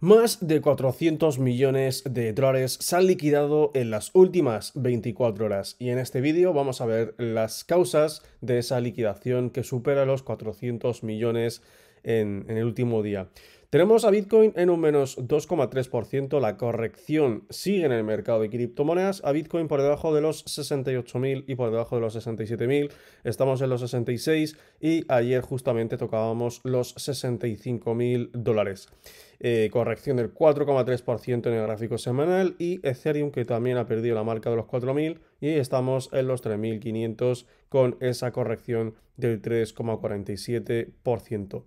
Más de 400 millones de dólares se han liquidado en las últimas 24 horas y en este vídeo vamos a ver las causas de esa liquidación que supera los 400 millones en, el último día. Tenemos a Bitcoin en un menos 2,3%. La corrección sigue en el mercado de criptomonedas. A Bitcoin por debajo de los 68.000 y por debajo de los 67.000. Estamos en los 66 y ayer justamente tocábamos los 65.000 dólares. Eh, corrección del 4,3% en el gráfico semanal y Ethereum que también ha perdido la marca de los 4.000 y estamos en los 3.500 con esa corrección del 3,47%.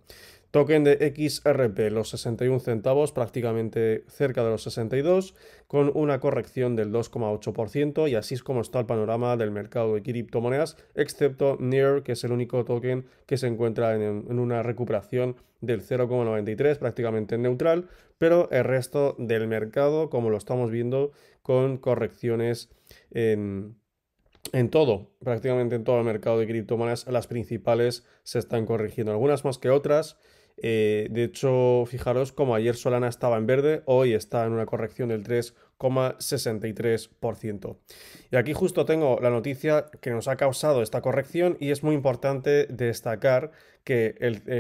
Token de XRP, los 61 centavos, prácticamente cerca de los 62, con una corrección del 2,8% y así es como está el panorama del mercado de criptomonedas, excepto NEAR, que es el único token que se encuentra en, una recuperación del 0,93, prácticamente neutral, pero el resto del mercado, como lo estamos viendo, con correcciones en, en todo, prácticamente en todo el mercado de criptomonedas, las principales se están corrigiendo, algunas más que otras, eh, de hecho, fijaros como ayer Solana estaba en verde, hoy está en una corrección del 3 63%. Y aquí justo tengo la noticia que nos ha causado esta corrección y es muy importante destacar que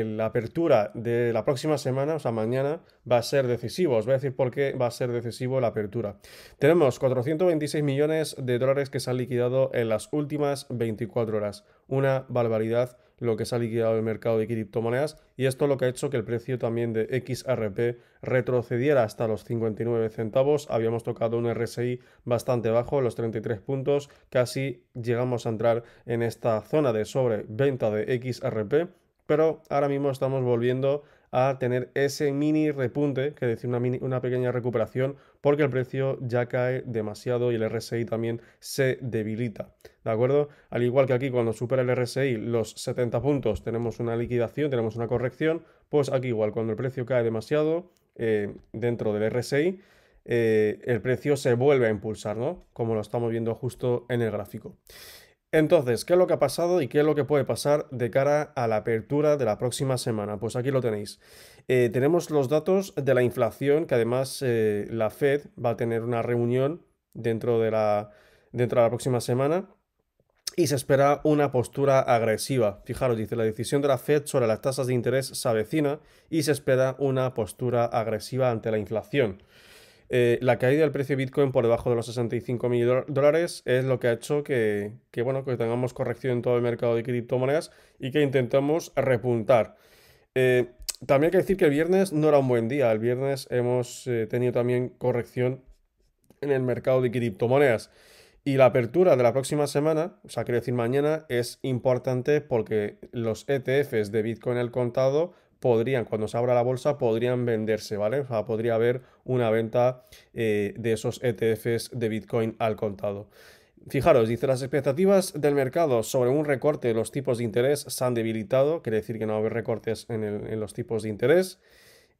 la apertura de la próxima semana, o sea, mañana, va a ser decisivo. Os voy a decir por qué va a ser decisivo la apertura. Tenemos 426 millones de dólares que se han liquidado en las últimas 24 horas. Una barbaridad lo que se ha liquidado el mercado de criptomonedas y esto es lo que ha hecho que el precio también de XRP retrocediera hasta los 59 centavos. Habíamos tocado un RSI bastante bajo, los 33 puntos, casi llegamos a entrar en esta zona de sobreventa de XRP, pero ahora mismo estamos volviendo a tener ese mini repunte, que decir una, pequeña recuperación, porque el precio ya cae demasiado y el RSI también se debilita. ¿De acuerdo? Al igual que aquí, cuando supera el RSI los 70 puntos, tenemos una liquidación, tenemos una corrección, pues aquí igual, cuando el precio cae demasiado eh, dentro del RSI, eh, el precio se vuelve a impulsar, ¿no? Como lo estamos viendo justo en el gráfico. Entonces, ¿qué es lo que ha pasado y qué es lo que puede pasar de cara a la apertura de la próxima semana? Pues aquí lo tenéis. Eh, tenemos los datos de la inflación, que además eh, la Fed va a tener una reunión dentro de, la, dentro de la próxima semana y se espera una postura agresiva. Fijaros, dice, la decisión de la Fed sobre las tasas de interés se avecina y se espera una postura agresiva ante la inflación. Eh, la caída del precio de Bitcoin por debajo de los 65 mil dólares es lo que ha hecho que, bueno, que tengamos corrección en todo el mercado de criptomonedas y que intentamos repuntar. Eh, también hay que decir que el viernes no era un buen día. El viernes hemos eh, tenido también corrección en el mercado de criptomonedas. Y la apertura de la próxima semana, o sea, quiero decir mañana, es importante porque los ETFs de Bitcoin el contado podrían, cuando se abra la bolsa, podrían venderse, ¿vale? O sea, podría haber una venta eh, de esos ETFs de Bitcoin al contado. Fijaros, dice, las expectativas del mercado sobre un recorte de los tipos de interés se han debilitado, quiere decir que no va a haber recortes en, los tipos de interés.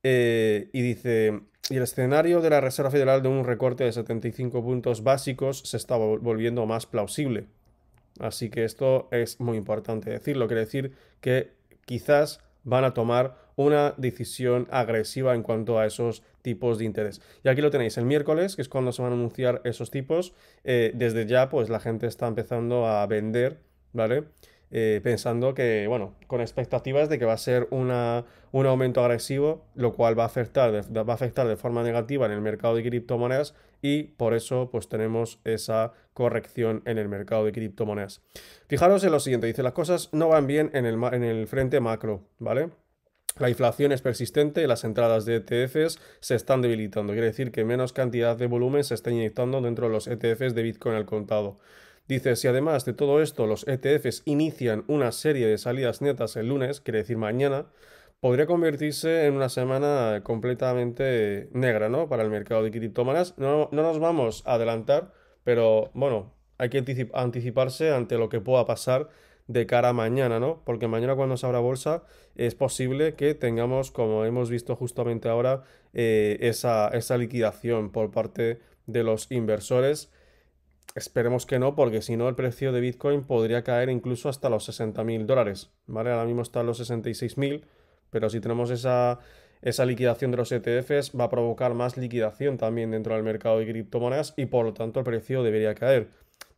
Eh, y dice, y el escenario de la Reserva Federal de un recorte de 75 puntos básicos se está volviendo más plausible. Así que esto es muy importante decirlo, quiere decir que quizás van a tomar una decisión agresiva en cuanto a esos tipos de interés. Y aquí lo tenéis el miércoles, que es cuando se van a anunciar esos tipos. Eh, desde ya, pues la gente está empezando a vender, ¿vale? Eh, pensando que, bueno, con expectativas de que va a ser un aumento agresivo, lo cual va a, afectar, va a afectar de forma negativa en el mercado de criptomonedas y por eso pues tenemos esa corrección en el mercado de criptomonedas. Fijaros en lo siguiente, dice las cosas no van bien en el, en el frente macro, ¿vale? La inflación es persistente, las entradas de ETFs se están debilitando, quiere decir que menos cantidad de volumen se está inyectando dentro de los ETFs de Bitcoin al contado. Dice, si además de todo esto los ETFs inician una serie de salidas netas el lunes, quiere decir mañana, podría convertirse en una semana completamente negra, ¿no? Para el mercado de criptomonedas. No, no nos vamos a adelantar, pero bueno, hay que anticiparse ante lo que pueda pasar de cara a mañana, ¿no? Porque mañana cuando se abra bolsa es posible que tengamos, como hemos visto justamente ahora, eh, esa, esa liquidación por parte de los inversores Esperemos que no, porque si no el precio de Bitcoin podría caer incluso hasta los 60.000 dólares, ¿vale? Ahora mismo está en los 66.000, pero si tenemos esa, esa liquidación de los ETFs va a provocar más liquidación también dentro del mercado de criptomonedas y por lo tanto el precio debería caer.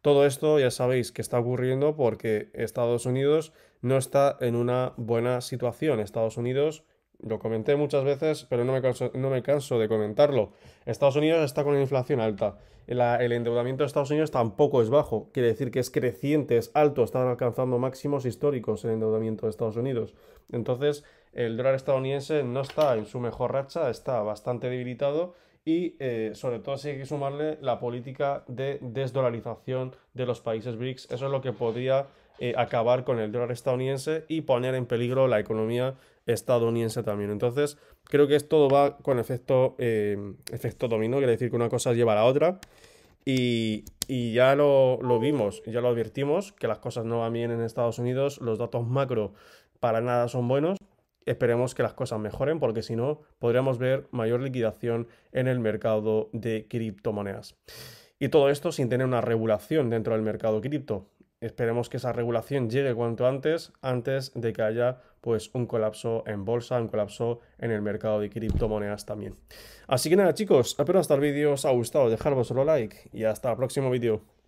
Todo esto ya sabéis que está ocurriendo porque Estados Unidos no está en una buena situación. Estados Unidos lo comenté muchas veces, pero no me canso, no me canso de comentarlo. Estados Unidos está con inflación alta. el endeudamiento de Estados Unidos tampoco es bajo. Quiere decir que es creciente, es alto. Están alcanzando máximos históricos el endeudamiento de Estados Unidos. Entonces, el dólar estadounidense no está en su mejor racha, está bastante debilitado. Y eh, sobre todo si hay que sumarle la política de desdolarización de los países BRICS. Eso es lo que podría eh, acabar con el dólar estadounidense y poner en peligro la economía estadounidense también. Entonces, creo que esto va con efecto, eh, efecto dominó, quiere decir que una cosa lleva a la otra. Y, ya lo, lo, vimos, ya lo advertimos, que las cosas no van bien en Estados Unidos, los datos macro para nada son buenos. Esperemos que las cosas mejoren porque si no podríamos ver mayor liquidación en el mercado de criptomonedas. Y todo esto sin tener una regulación dentro del mercado cripto esperemos que esa regulación llegue cuanto antes, antes de que haya pues un colapso en bolsa, un colapso en el mercado de criptomonedas también. Así que nada chicos, espero hasta este el vídeo os ha gustado, dejad un like y hasta el próximo vídeo.